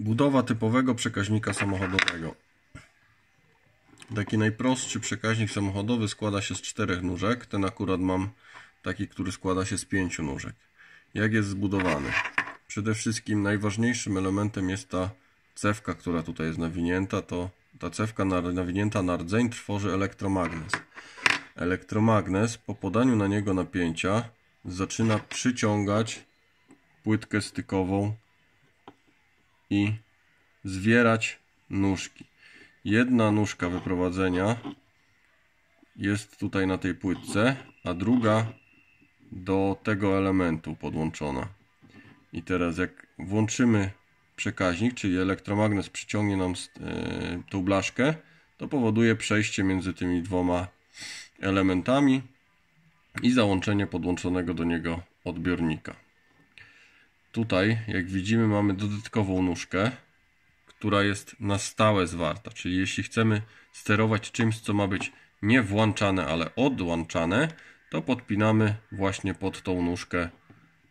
Budowa typowego przekaźnika samochodowego. Taki najprostszy przekaźnik samochodowy składa się z czterech nóżek. Ten akurat mam taki, który składa się z pięciu nóżek. Jak jest zbudowany? Przede wszystkim najważniejszym elementem jest ta cewka, która tutaj jest nawinięta. To ta cewka nawinięta na rdzeń tworzy elektromagnes. Elektromagnes po podaniu na niego napięcia zaczyna przyciągać płytkę stykową i zwierać nóżki. Jedna nóżka wyprowadzenia jest tutaj na tej płytce, a druga do tego elementu podłączona. I teraz jak włączymy przekaźnik, czyli elektromagnes przyciągnie nam e, tą blaszkę, to powoduje przejście między tymi dwoma elementami i załączenie podłączonego do niego odbiornika. Tutaj, jak widzimy, mamy dodatkową nóżkę, która jest na stałe zwarta. Czyli jeśli chcemy sterować czymś, co ma być nie włączane, ale odłączane, to podpinamy właśnie pod tą nóżkę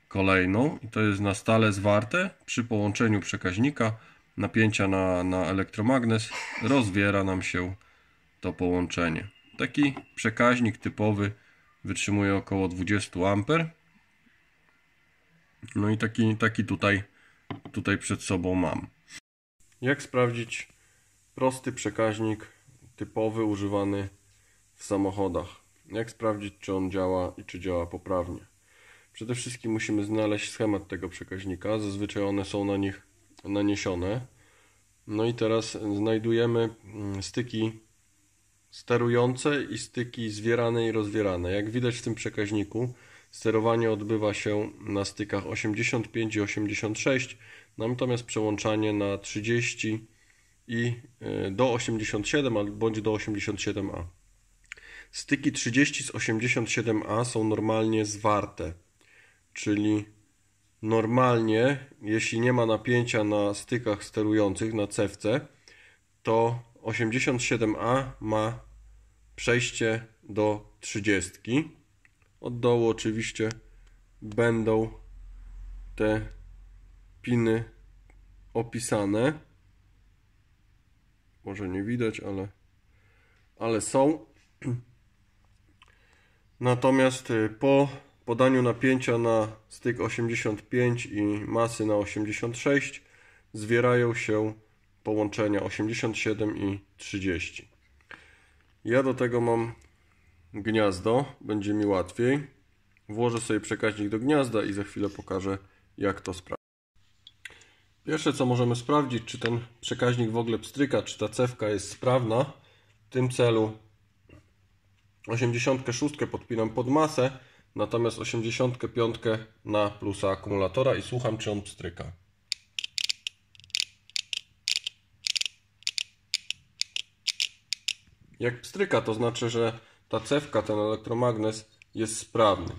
kolejną i to jest na stale zwarte. Przy połączeniu przekaźnika napięcia na, na elektromagnes rozwiera nam się to połączenie. Taki przekaźnik typowy wytrzymuje około 20 A no i taki, taki tutaj, tutaj przed sobą mam. Jak sprawdzić prosty przekaźnik typowy używany w samochodach? Jak sprawdzić, czy on działa i czy działa poprawnie? Przede wszystkim musimy znaleźć schemat tego przekaźnika. Zazwyczaj one są na nich naniesione. No i teraz znajdujemy mm, styki sterujące i styki zwierane i rozwierane. Jak widać w tym przekaźniku, Sterowanie odbywa się na stykach 85 i 86, no, natomiast przełączanie na 30 i y, do 87 bądź do 87A. Styki 30 z 87A są normalnie zwarte, czyli normalnie, jeśli nie ma napięcia na stykach sterujących, na cewce, to 87A ma przejście do 30 od dołu oczywiście będą te piny opisane. Może nie widać, ale, ale są. Natomiast y, po podaniu napięcia na styk 85 i masy na 86 zwierają się połączenia 87 i 30. Ja do tego mam gniazdo, będzie mi łatwiej. Włożę sobie przekaźnik do gniazda i za chwilę pokażę jak to sprawdzić. Pierwsze co możemy sprawdzić, czy ten przekaźnik w ogóle pstryka, czy ta cewka jest sprawna. W tym celu 86 podpinam pod masę, natomiast 85 na plusa akumulatora i słucham czy on pstryka. Jak pstryka, to znaczy, że ta cewka, ten elektromagnes jest sprawny.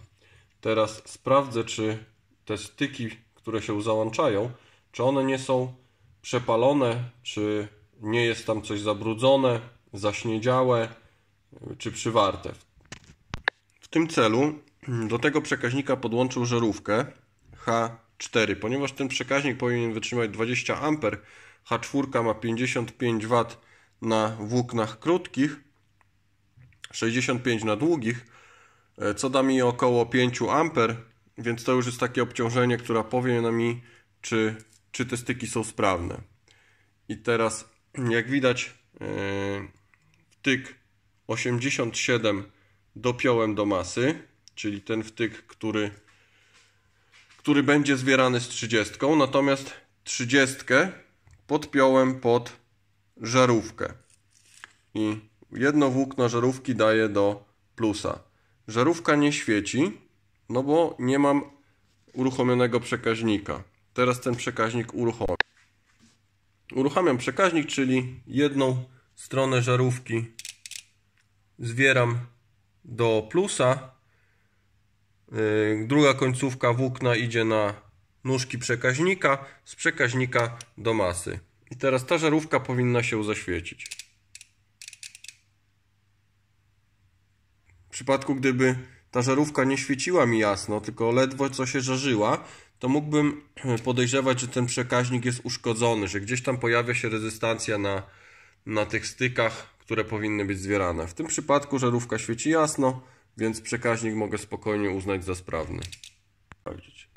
Teraz sprawdzę, czy te styki, które się załączają, czy one nie są przepalone, czy nie jest tam coś zabrudzone, zaśniedziałe, czy przywarte. W tym celu do tego przekaźnika podłączył żarówkę H4, ponieważ ten przekaźnik powinien wytrzymać 20 A, H4 ma 55 W na włóknach krótkich, 65 na długich, e, co da mi około 5 amper, więc to już jest takie obciążenie, które powie na mi, czy, czy te styki są sprawne. I teraz, jak widać, e, wtyk 87 dopiąłem do masy, czyli ten wtyk, który, który będzie zwierany z 30, natomiast 30 podpiąłem pod żarówkę. I jedno włókno żarówki daje do plusa. Żarówka nie świeci, no bo nie mam uruchomionego przekaźnika. Teraz ten przekaźnik uruchomię. Uruchamiam przekaźnik, czyli jedną stronę żarówki zwieram do plusa. Yy, druga końcówka włókna idzie na nóżki przekaźnika, z przekaźnika do masy. I teraz ta żarówka powinna się zaświecić. przypadku gdyby ta żarówka nie świeciła mi jasno, tylko ledwo co się żarzyła, to mógłbym podejrzewać, że ten przekaźnik jest uszkodzony, że gdzieś tam pojawia się rezystancja na, na tych stykach, które powinny być zwierane. W tym przypadku żarówka świeci jasno, więc przekaźnik mogę spokojnie uznać za sprawny. Tak,